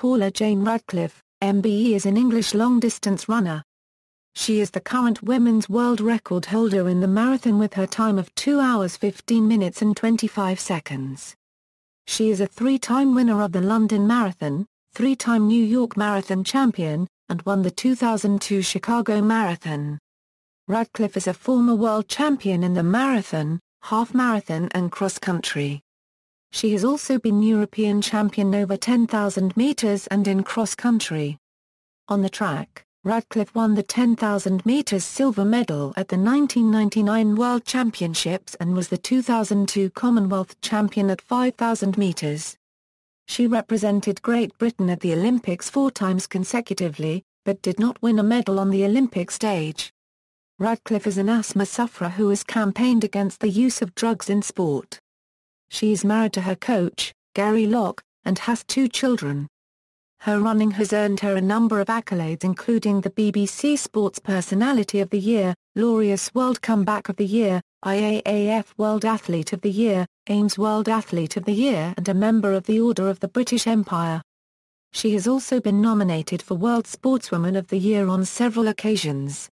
Paula Jane Radcliffe, MBE is an English long-distance runner. She is the current women's world record holder in the marathon with her time of 2 hours 15 minutes and 25 seconds. She is a three-time winner of the London Marathon, three-time New York Marathon champion, and won the 2002 Chicago Marathon. Radcliffe is a former world champion in the marathon, half marathon and cross country. She has also been European champion over 10,000 metres and in cross-country. On the track, Radcliffe won the 10,000 metres silver medal at the 1999 World Championships and was the 2002 Commonwealth champion at 5,000 metres. She represented Great Britain at the Olympics four times consecutively, but did not win a medal on the Olympic stage. Radcliffe is an asthma sufferer who has campaigned against the use of drugs in sport. She is married to her coach, Gary Locke, and has two children. Her running has earned her a number of accolades including the BBC Sports Personality of the Year, Laureus World Comeback of the Year, IAAF World Athlete of the Year, Ames World Athlete of the Year and a member of the Order of the British Empire. She has also been nominated for World Sportswoman of the Year on several occasions.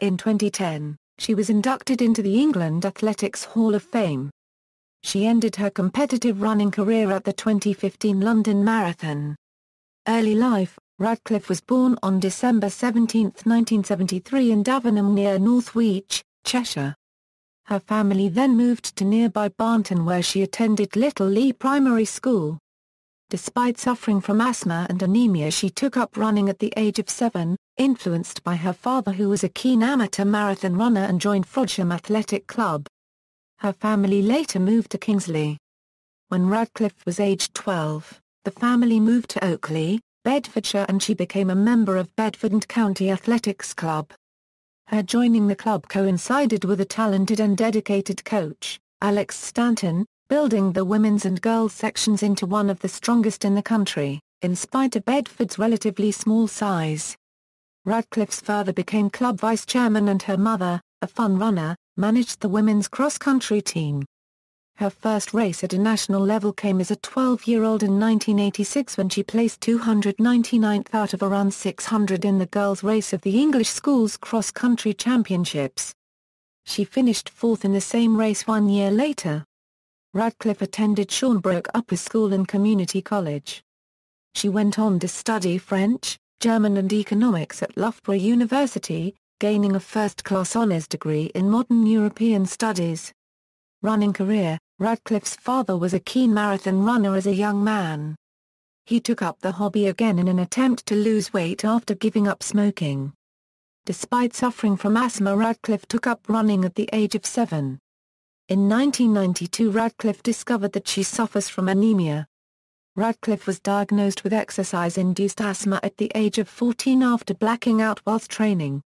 In 2010, she was inducted into the England Athletics Hall of Fame. She ended her competitive running career at the 2015 London Marathon. Early life, Radcliffe was born on December 17, 1973 in Davenham near Northwich, Cheshire. Her family then moved to nearby Barnton where she attended Little Lee Primary School. Despite suffering from asthma and anemia she took up running at the age of seven, influenced by her father who was a keen amateur marathon runner and joined Frodsham Athletic Club. Her family later moved to Kingsley. When Radcliffe was aged 12, the family moved to Oakley, Bedfordshire and she became a member of Bedford and County Athletics Club. Her joining the club coincided with a talented and dedicated coach, Alex Stanton, building the women's and girls sections into one of the strongest in the country, in spite of Bedford's relatively small size. Radcliffe's father became club vice-chairman and her mother, a fun runner, managed the women's cross-country team. Her first race at a national level came as a 12-year-old in 1986 when she placed 299th out of around 600 in the girls' race of the English Schools Cross-Country Championships. She finished fourth in the same race one year later. Radcliffe attended Shornbrook Upper School and Community College. She went on to study French, German and economics at Loughborough University, gaining a first-class honours degree in modern European studies. Running career, Radcliffe's father was a keen marathon runner as a young man. He took up the hobby again in an attempt to lose weight after giving up smoking. Despite suffering from asthma Radcliffe took up running at the age of seven. In 1992 Radcliffe discovered that she suffers from anemia. Radcliffe was diagnosed with exercise-induced asthma at the age of 14 after blacking out whilst training.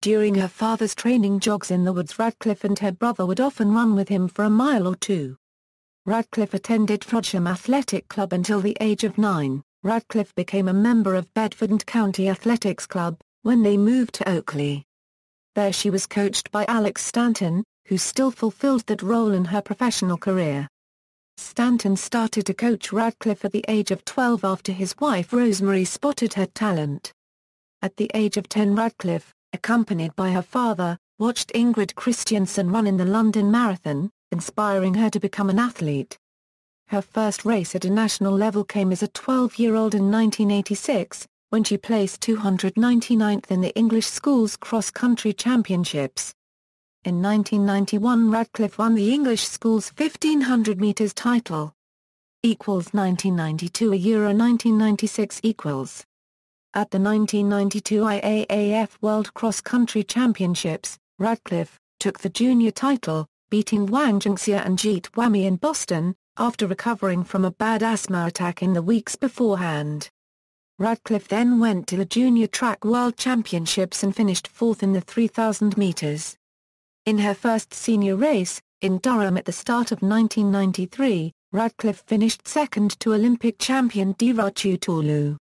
During her father's training jogs in the woods Radcliffe and her brother would often run with him for a mile or two. Radcliffe attended Frodsham Athletic Club until the age of nine. Radcliffe became a member of Bedford and County Athletics Club, when they moved to Oakley. There she was coached by Alex Stanton, who still fulfilled that role in her professional career. Stanton started to coach Radcliffe at the age of 12 after his wife Rosemary spotted her talent. At the age of 10 Radcliffe, accompanied by her father, watched Ingrid Christiansen run in the London Marathon, inspiring her to become an athlete. Her first race at a national level came as a 12-year-old in 1986, when she placed 299th in the English Schools Cross Country Championships. In 1991 Radcliffe won the English Schools 1500 metres title. Equals 1992 a Euro 1996 equals. At the 1992 IAAF World Cross Country Championships, Radcliffe took the junior title, beating Wang Jingxia and Jeet Wami in Boston, after recovering from a bad asthma attack in the weeks beforehand. Radcliffe then went to the Junior Track World Championships and finished fourth in the 3,000 meters. In her first senior race, in Durham at the start of 1993, Radcliffe finished second to Olympic champion Dirachu Tolu.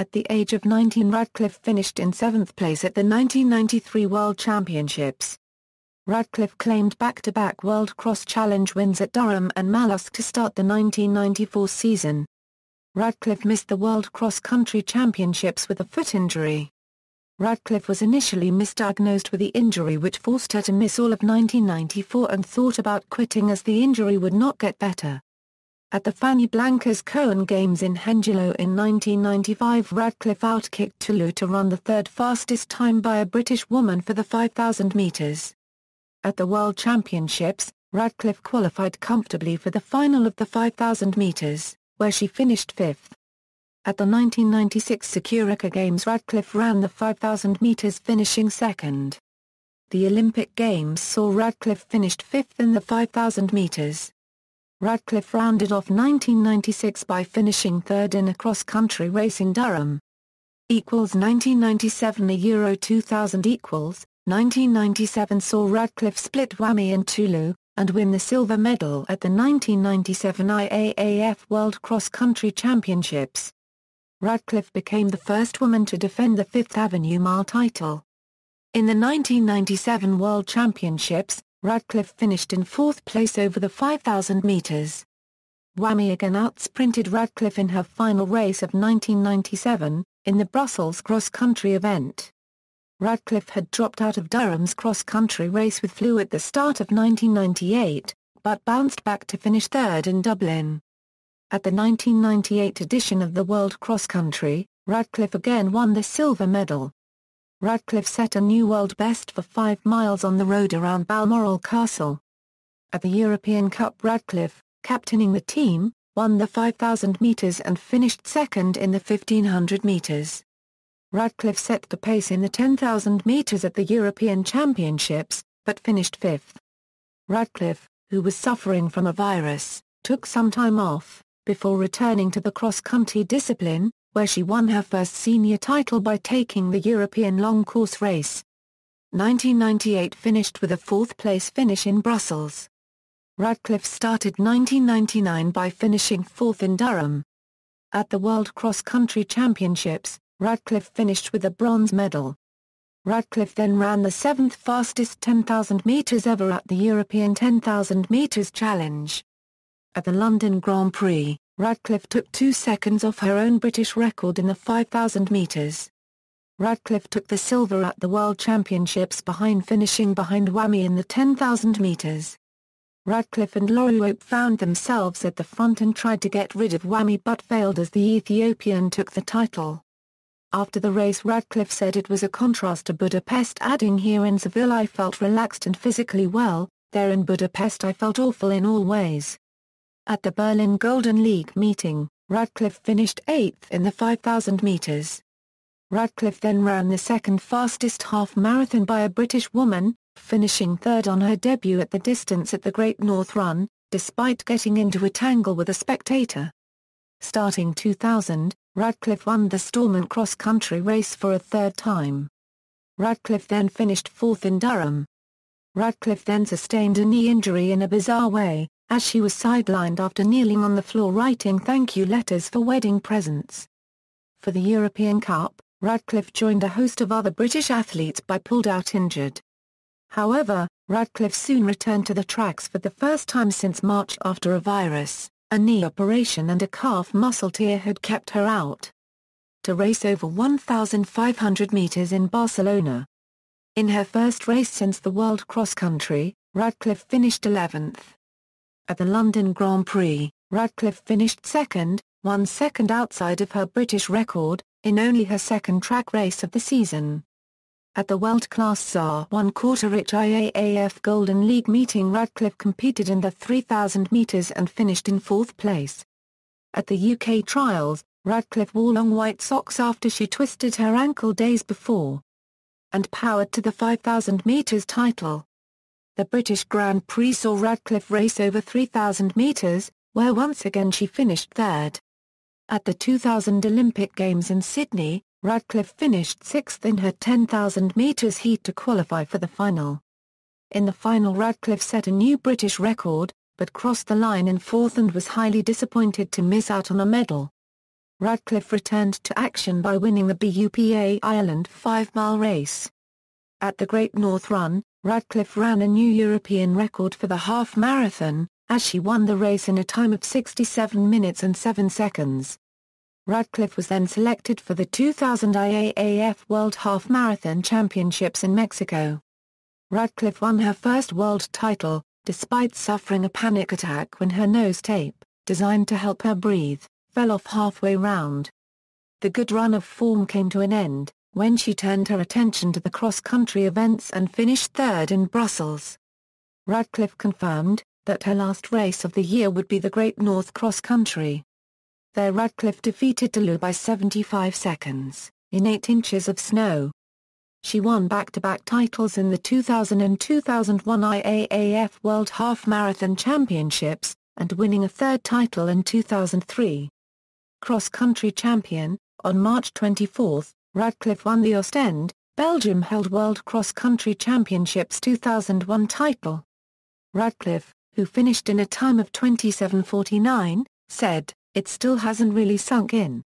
At the age of 19 Radcliffe finished in seventh place at the 1993 World Championships. Radcliffe claimed back-to-back -back World Cross Challenge wins at Durham and Malus to start the 1994 season. Radcliffe missed the World Cross Country Championships with a foot injury. Radcliffe was initially misdiagnosed with the injury which forced her to miss all of 1994 and thought about quitting as the injury would not get better. At the Fanny Blankers Cohen Games in Hengelo in 1995 Radcliffe outkicked Tulu to run the third fastest time by a British woman for the 5,000 metres. At the World Championships, Radcliffe qualified comfortably for the final of the 5,000 metres, where she finished fifth. At the 1996 Securica Games Radcliffe ran the 5,000 metres finishing second. The Olympic Games saw Radcliffe finished fifth in the 5,000 metres. Radcliffe rounded off 1996 by finishing third in a cross-country race in Durham. Equals 1997 A Euro 2000 equals, 1997 saw Radcliffe split whammy in Tulu, and win the silver medal at the 1997 IAAF World Cross Country Championships. Radcliffe became the first woman to defend the Fifth Avenue Mile title. In the 1997 World Championships, Radcliffe finished in fourth place over the 5,000 metres. Whammy again outsprinted Radcliffe in her final race of 1997, in the Brussels cross-country event. Radcliffe had dropped out of Durham's cross-country race with flu at the start of 1998, but bounced back to finish third in Dublin. At the 1998 edition of the World Cross Country, Radcliffe again won the silver medal, Radcliffe set a new world best for five miles on the road around Balmoral Castle. At the European Cup Radcliffe, captaining the team, won the 5,000 metres and finished second in the 1,500 metres. Radcliffe set the pace in the 10,000 metres at the European Championships, but finished fifth. Radcliffe, who was suffering from a virus, took some time off, before returning to the cross-country discipline, where she won her first senior title by taking the European long course race. 1998 finished with a fourth place finish in Brussels. Radcliffe started 1999 by finishing fourth in Durham. At the World Cross Country Championships, Radcliffe finished with a bronze medal. Radcliffe then ran the seventh fastest 10,000 metres ever at the European 10,000 metres challenge. At the London Grand Prix, Radcliffe took two seconds off her own British record in the 5,000 metres. Radcliffe took the silver at the World Championships behind finishing behind Whammy in the 10,000 metres. Radcliffe and Loriot found themselves at the front and tried to get rid of Whammy but failed as the Ethiopian took the title. After the race Radcliffe said it was a contrast to Budapest adding here in Seville I felt relaxed and physically well, there in Budapest I felt awful in all ways. At the Berlin Golden League meeting, Radcliffe finished eighth in the 5,000 metres. Radcliffe then ran the second fastest half marathon by a British woman, finishing third on her debut at the distance at the Great North Run, despite getting into a tangle with a spectator. Starting 2000, Radcliffe won the Stormont cross-country race for a third time. Radcliffe then finished fourth in Durham. Radcliffe then sustained a knee injury in a bizarre way, as she was sidelined after kneeling on the floor writing thank you letters for wedding presents. For the European Cup, Radcliffe joined a host of other British athletes by pulled out injured. However, Radcliffe soon returned to the tracks for the first time since March after a virus, a knee operation and a calf muscle tear had kept her out. To race over 1,500 metres in Barcelona. In her first race since the World Cross Country, Radcliffe finished 11th. At the London Grand Prix, Radcliffe finished second, one second outside of her British record, in only her second track race of the season. At the World Class one quarter rich IAAF Golden League meeting Radcliffe competed in the 3000 metres and finished in fourth place. At the UK trials, Radcliffe wore long white socks after she twisted her ankle days before and powered to the 5000 metres title the British Grand Prix saw Radcliffe race over 3,000 metres, where once again she finished third. At the 2000 Olympic Games in Sydney, Radcliffe finished sixth in her 10,000 metres heat to qualify for the final. In the final Radcliffe set a new British record, but crossed the line in fourth and was highly disappointed to miss out on a medal. Radcliffe returned to action by winning the BUPA Ireland 5-mile race. At the Great North Run, Radcliffe ran a new European record for the half marathon, as she won the race in a time of 67 minutes and 7 seconds. Radcliffe was then selected for the 2000 IAAF World Half Marathon Championships in Mexico. Radcliffe won her first world title, despite suffering a panic attack when her nose tape, designed to help her breathe, fell off halfway round. The good run of form came to an end, when she turned her attention to the cross-country events and finished third in Brussels. Radcliffe confirmed that her last race of the year would be the Great North Cross Country. There Radcliffe defeated Delu by 75 seconds, in 8 inches of snow. She won back-to-back -back titles in the 2000 and 2001 IAAF World Half Marathon Championships, and winning a third title in 2003. Cross-country champion, on March 24, Radcliffe won the Ostend, Belgium held World Cross Country Championships 2001 title. Radcliffe, who finished in a time of 27.49, said, it still hasn't really sunk in.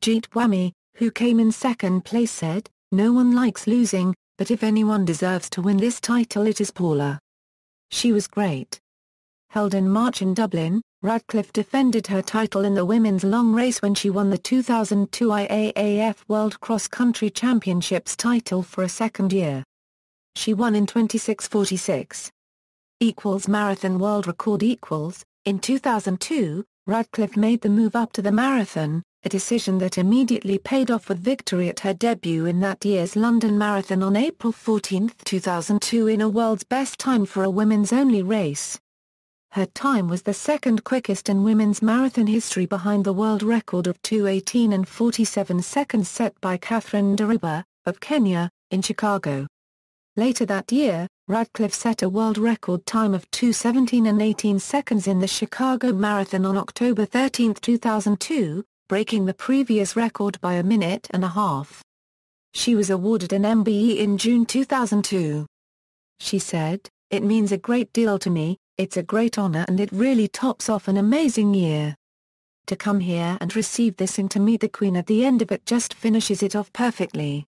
Jeet Wami, who came in second place said, no one likes losing, but if anyone deserves to win this title it is Paula. She was great. Held in March in Dublin, Radcliffe defended her title in the women's long race when she won the 2002 IAAF World Cross Country Championships title for a second year. She won in 26.46. Equals marathon world record equals, in 2002, Radcliffe made the move up to the marathon, a decision that immediately paid off with victory at her debut in that year's London Marathon on April 14, 2002 in a world's best time for a women's-only race. Her time was the second quickest in women's marathon history behind the world record of 2.18 and 47 seconds set by Catherine Deriba, of Kenya, in Chicago. Later that year, Radcliffe set a world record time of 2.17 and 18 seconds in the Chicago Marathon on October 13, 2002, breaking the previous record by a minute and a half. She was awarded an MBE in June 2002. She said, It means a great deal to me, it's a great honor and it really tops off an amazing year. To come here and receive this and to meet the Queen at the end of it just finishes it off perfectly.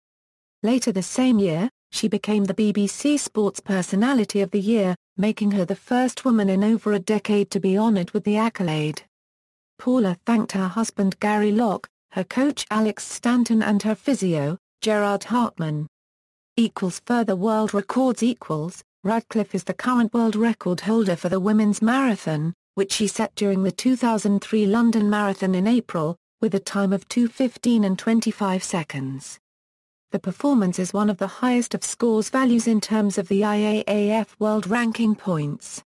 Later the same year, she became the BBC Sports Personality of the Year, making her the first woman in over a decade to be honored with the accolade. Paula thanked her husband Gary Locke, her coach Alex Stanton and her physio, Gerard Hartman. Equals further world records equals, Radcliffe is the current world record holder for the women's marathon, which she set during the 2003 London Marathon in April, with a time of 2.15 and 25 seconds. The performance is one of the highest of scores values in terms of the IAAF World Ranking points.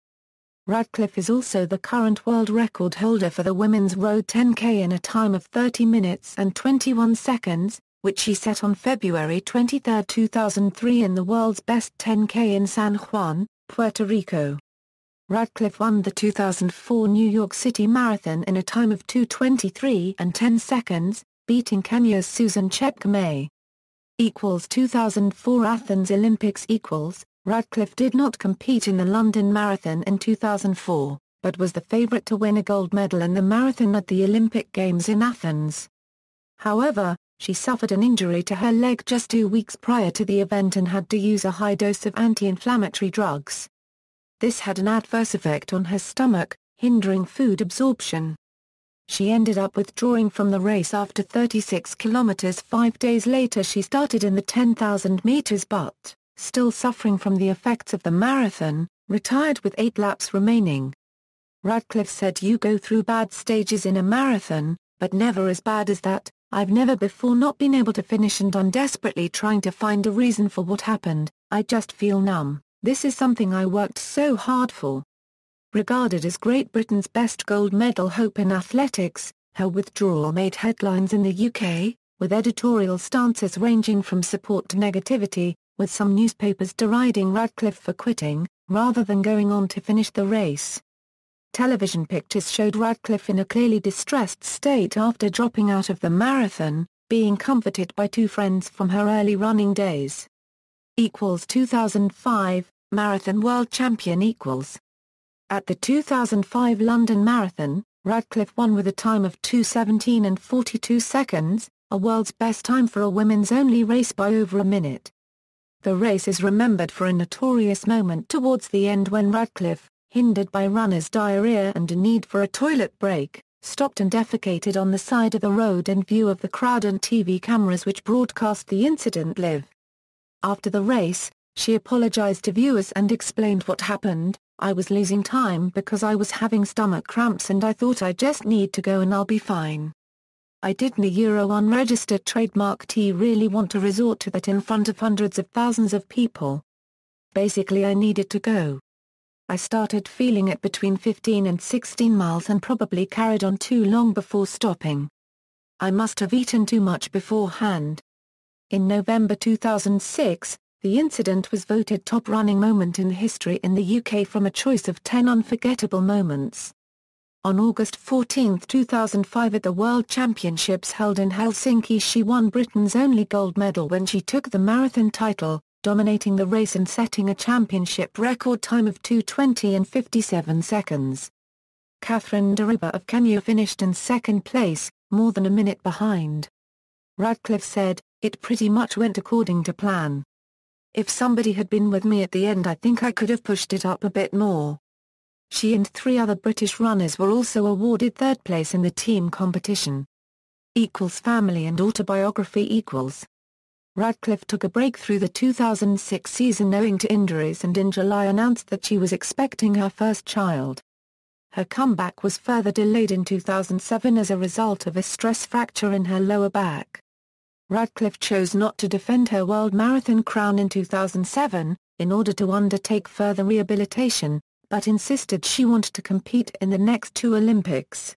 Radcliffe is also the current world record holder for the women's road 10K in a time of 30 minutes and 21 seconds, which he set on February 23, 2003 in the world's best 10K in San Juan, Puerto Rico. Radcliffe won the 2004 New York City Marathon in a time of 2.23 and 10 seconds, beating Kenya's Susan Chepkemei. Equals 2004 Athens Olympics equals, Radcliffe did not compete in the London Marathon in 2004, but was the favorite to win a gold medal in the marathon at the Olympic Games in Athens. However, she suffered an injury to her leg just two weeks prior to the event and had to use a high dose of anti-inflammatory drugs. This had an adverse effect on her stomach, hindering food absorption. She ended up withdrawing from the race after 36 kilometers five days later she started in the 10,000 meters but, still suffering from the effects of the marathon, retired with eight laps remaining. Radcliffe said you go through bad stages in a marathon, but never as bad as that, I've never before not been able to finish and I'm desperately trying to find a reason for what happened, I just feel numb, this is something I worked so hard for. Regarded as Great Britain's best gold medal hope in athletics, her withdrawal made headlines in the UK, with editorial stances ranging from support to negativity, with some newspapers deriding Radcliffe for quitting, rather than going on to finish the race television pictures showed Radcliffe in a clearly distressed state after dropping out of the marathon, being comforted by two friends from her early running days. Equals 2005, Marathon World Champion equals. At the 2005 London Marathon, Radcliffe won with a time of 2.17 and 42 seconds, a world's best time for a women's only race by over a minute. The race is remembered for a notorious moment towards the end when Radcliffe, hindered by runner's diarrhea and a need for a toilet break, stopped and defecated on the side of the road in view of the crowd and TV cameras which broadcast the incident live. After the race, she apologized to viewers and explained what happened, I was losing time because I was having stomach cramps and I thought I just need to go and I'll be fine. I didn't a Euro unregistered trademark T really want to resort to that in front of hundreds of thousands of people. Basically I needed to go. I started feeling it between 15 and 16 miles and probably carried on too long before stopping. I must have eaten too much beforehand. In November 2006, the incident was voted top running moment in history in the UK from a choice of 10 unforgettable moments. On August 14, 2005 at the World Championships held in Helsinki she won Britain's only gold medal when she took the marathon title, dominating the race and setting a championship record time of 2.20 and 57 seconds. Catherine Deriba of Kenya finished in second place, more than a minute behind. Radcliffe said, it pretty much went according to plan. If somebody had been with me at the end I think I could have pushed it up a bit more. She and three other British runners were also awarded third place in the team competition. Equals family and autobiography equals. Radcliffe took a break through the 2006 season owing to injuries and in July announced that she was expecting her first child. Her comeback was further delayed in 2007 as a result of a stress fracture in her lower back. Radcliffe chose not to defend her World Marathon crown in 2007, in order to undertake further rehabilitation, but insisted she wanted to compete in the next two Olympics.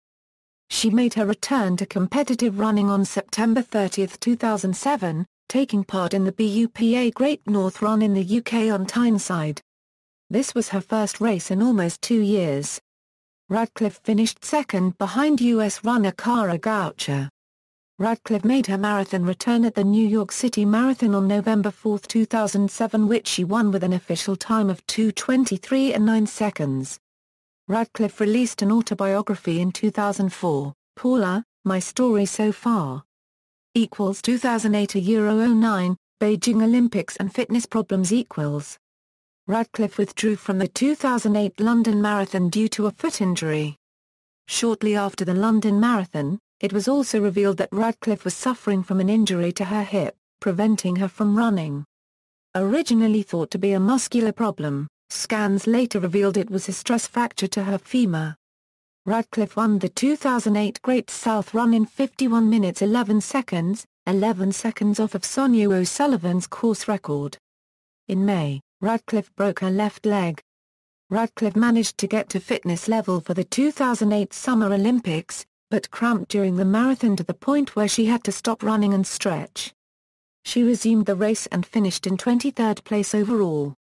She made her return to competitive running on September 30, 2007, taking part in the BUPA Great North Run in the UK on Tyneside. This was her first race in almost two years. Radcliffe finished second behind U.S. runner Cara Goucher. Radcliffe made her marathon return at the New York City Marathon on November 4, 2007 which she won with an official time of 2.23 and 9 seconds. Radcliffe released an autobiography in 2004, Paula, My Story So Far, equals 2008 Euro 09, Beijing Olympics and fitness problems equals. Radcliffe withdrew from the 2008 London Marathon due to a foot injury. Shortly after the London Marathon, it was also revealed that Radcliffe was suffering from an injury to her hip, preventing her from running. Originally thought to be a muscular problem, scans later revealed it was a stress fracture to her femur. Radcliffe won the 2008 Great South Run in 51 minutes 11 seconds, 11 seconds off of Sonia O'Sullivan's course record. In May, Radcliffe broke her left leg. Radcliffe managed to get to fitness level for the 2008 Summer Olympics, but cramped during the marathon to the point where she had to stop running and stretch. She resumed the race and finished in 23rd place overall.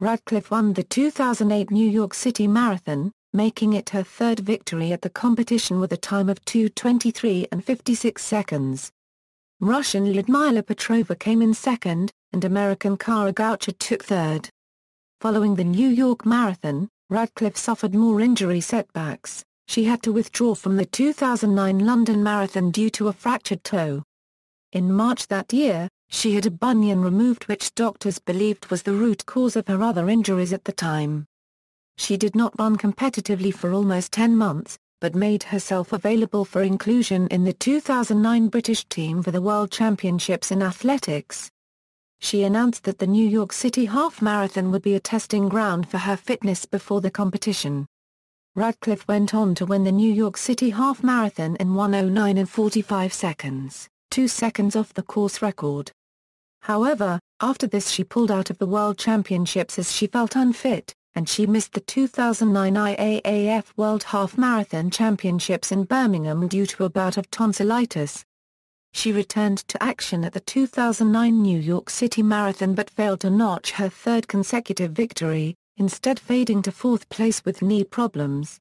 Radcliffe won the 2008 New York City Marathon, making it her third victory at the competition with a time of 2.23 and 56 seconds. Russian Lyudmila Petrova came in second, and American Kara Goucher took third. Following the New York Marathon, Radcliffe suffered more injury setbacks, she had to withdraw from the 2009 London Marathon due to a fractured toe. In March that year, she had a bunion removed which doctors believed was the root cause of her other injuries at the time. She did not run competitively for almost 10 months, but made herself available for inclusion in the 2009 British team for the World Championships in Athletics. She announced that the New York City Half Marathon would be a testing ground for her fitness before the competition. Radcliffe went on to win the New York City Half Marathon in 109 and 45 seconds, two seconds off the course record. However, after this she pulled out of the World Championships as she felt unfit and she missed the 2009 IAAF World Half Marathon Championships in Birmingham due to a bout of tonsillitis. She returned to action at the 2009 New York City Marathon but failed to notch her third consecutive victory, instead fading to fourth place with knee problems.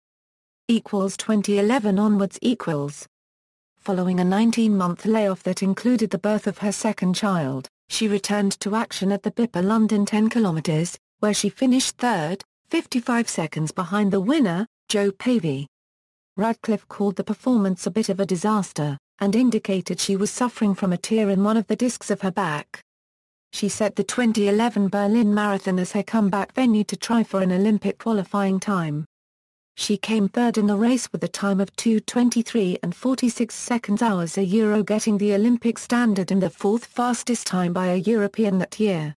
Equals 2011 onwards equals. Following a 19-month layoff that included the birth of her second child, she returned to action at the BIPA London 10 km, where she finished third, 55 seconds behind the winner, Joe Pavey. Radcliffe called the performance a bit of a disaster, and indicated she was suffering from a tear in one of the discs of her back. She set the 2011 Berlin Marathon as her comeback venue to try for an Olympic qualifying time. She came third in the race with a time of 2.23 and 46 seconds hours a euro getting the Olympic standard and the fourth fastest time by a European that year.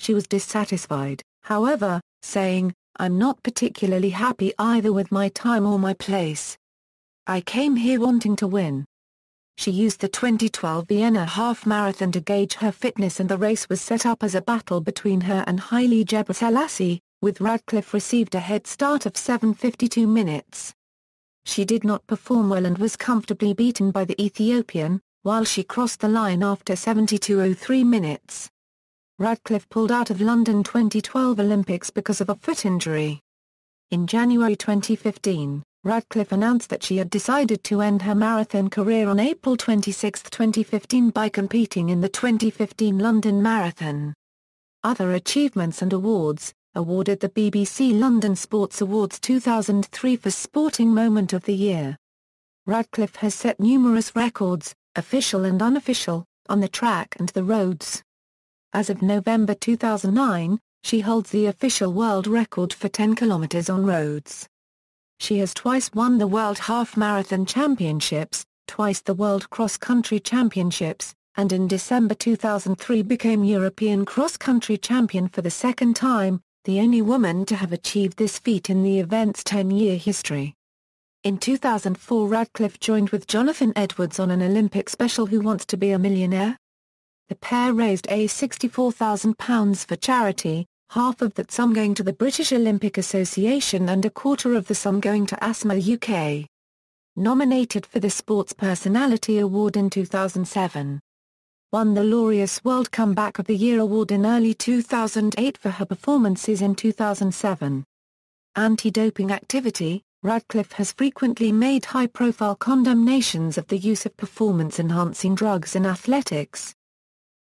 She was dissatisfied, however, saying, I'm not particularly happy either with my time or my place. I came here wanting to win. She used the 2012 Vienna Half Marathon to gauge her fitness and the race was set up as a battle between her and Haile Gebrselassie, with Radcliffe received a head start of 7.52 minutes. She did not perform well and was comfortably beaten by the Ethiopian, while she crossed the line after 72.03 minutes. Radcliffe pulled out of London 2012 Olympics because of a foot injury. In January 2015, Radcliffe announced that she had decided to end her marathon career on April 26, 2015 by competing in the 2015 London Marathon. Other achievements and awards, awarded the BBC London Sports Awards 2003 for Sporting Moment of the Year. Radcliffe has set numerous records, official and unofficial, on the track and the roads. As of November 2009, she holds the official world record for 10 kilometers on roads. She has twice won the World Half Marathon Championships, twice the World Cross Country Championships, and in December 2003 became European cross-country champion for the second time, the only woman to have achieved this feat in the event's 10-year history. In 2004 Radcliffe joined with Jonathan Edwards on an Olympic special Who Wants to be a Millionaire? The pair raised a £64,000 for charity, half of that sum going to the British Olympic Association and a quarter of the sum going to Asthma UK. Nominated for the Sports Personality Award in 2007. Won the Laureus World Comeback of the Year Award in early 2008 for her performances in 2007. Anti-doping activity, Radcliffe has frequently made high-profile condemnations of the use of performance-enhancing drugs in athletics,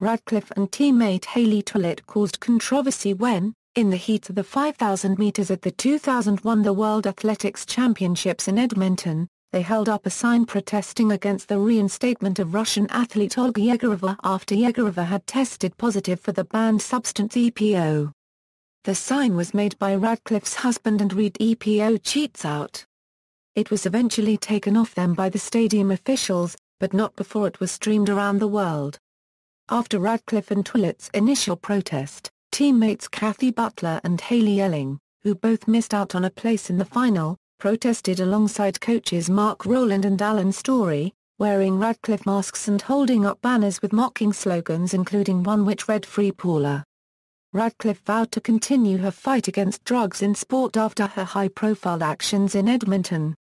Radcliffe and teammate Haley Tollett caused controversy when, in the heat of the 5,000 metres at the 2001 The World Athletics Championships in Edmonton, they held up a sign protesting against the reinstatement of Russian athlete Olga Yegorova after Yegorova had tested positive for the banned substance EPO. The sign was made by Radcliffe's husband and read EPO cheats out. It was eventually taken off them by the stadium officials, but not before it was streamed around the world. After Radcliffe and Twillett's initial protest, teammates Kathy Butler and Haley Elling, who both missed out on a place in the final, protested alongside coaches Mark Rowland and Alan Story, wearing Radcliffe masks and holding up banners with mocking slogans including one which read Free Paula. Radcliffe vowed to continue her fight against drugs in sport after her high-profile actions in Edmonton.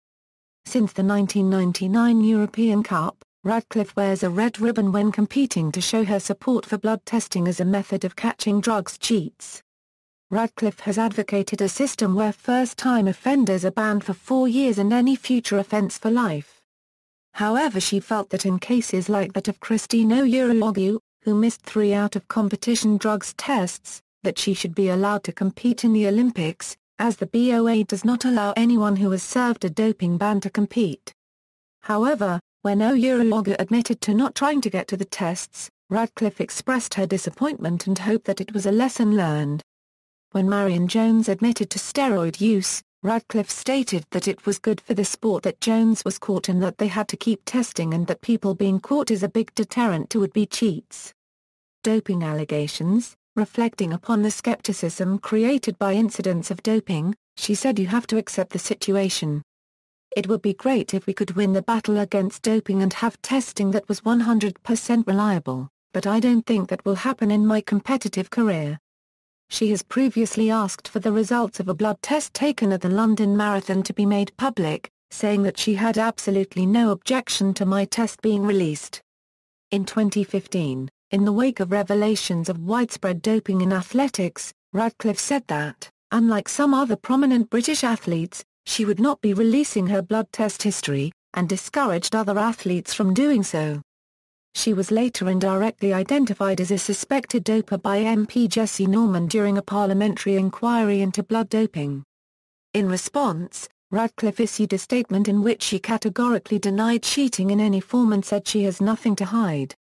Since the 1999 European Cup, Radcliffe wears a red ribbon when competing to show her support for blood testing as a method of catching drugs cheats. Radcliffe has advocated a system where first-time offenders are banned for four years and any future offence for life. However she felt that in cases like that of Christine Urologu, who missed three out of competition drugs tests, that she should be allowed to compete in the Olympics, as the BOA does not allow anyone who has served a doping ban to compete. However, when Oyoga admitted to not trying to get to the tests, Radcliffe expressed her disappointment and hope that it was a lesson learned. When Marion Jones admitted to steroid use, Radcliffe stated that it was good for the sport that Jones was caught and that they had to keep testing and that people being caught is a big deterrent to would-be cheats. Doping allegations Reflecting upon the skepticism created by incidents of doping, she said you have to accept the situation. It would be great if we could win the battle against doping and have testing that was 100% reliable, but I don't think that will happen in my competitive career. She has previously asked for the results of a blood test taken at the London Marathon to be made public, saying that she had absolutely no objection to my test being released. In 2015, in the wake of revelations of widespread doping in athletics, Radcliffe said that, unlike some other prominent British athletes, she would not be releasing her blood test history, and discouraged other athletes from doing so. She was later indirectly identified as a suspected doper by MP Jesse Norman during a parliamentary inquiry into blood doping. In response, Radcliffe issued a statement in which she categorically denied cheating in any form and said she has nothing to hide.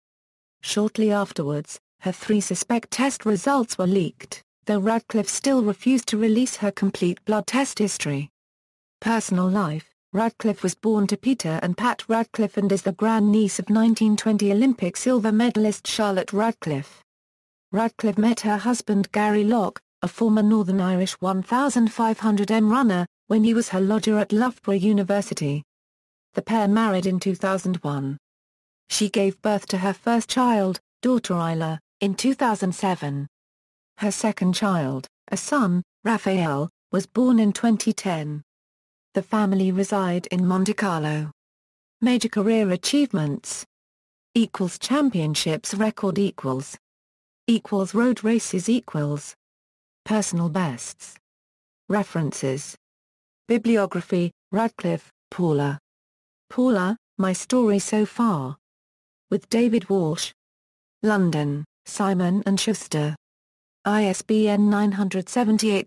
Shortly afterwards, her three suspect test results were leaked, though Radcliffe still refused to release her complete blood test history personal life, Radcliffe was born to Peter and Pat Radcliffe and is the grandniece of 1920 Olympic silver medalist Charlotte Radcliffe. Radcliffe met her husband Gary Locke, a former Northern Irish 1500m runner, when he was her lodger at Loughborough University. The pair married in 2001. She gave birth to her first child, daughter Isla, in 2007. Her second child, a son, Raphael, was born in 2010. The family reside in Monte Carlo. Major career achievements. Equals championships record equals. Equals road races equals. Personal bests. References. Bibliography, Radcliffe, Paula. Paula, My Story So Far. With David Walsh. London, Simon & Schuster. ISBN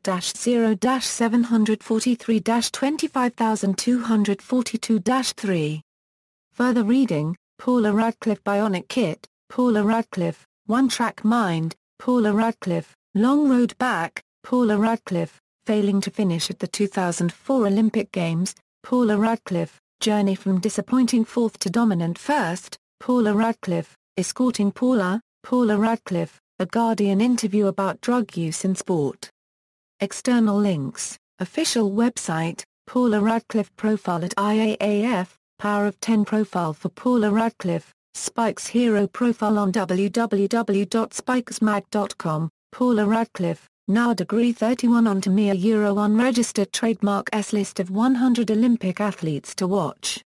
978-0-743-25242-3. Further reading, Paula Radcliffe Bionic Kit, Paula Radcliffe, One Track Mind, Paula Radcliffe, Long Road Back, Paula Radcliffe, Failing to Finish at the 2004 Olympic Games, Paula Radcliffe, Journey from Disappointing Fourth to Dominant First, Paula Radcliffe, Escorting Paula, Paula Radcliffe, a Guardian interview about drug use in sport. External links, official website, Paula Radcliffe profile at IAAF, Power of 10 profile for Paula Radcliffe, Spikes Hero profile on www.spikesmag.com, Paula Radcliffe, now degree 31 on Tamia Euro 1 registered trademark S list of 100 Olympic athletes to watch.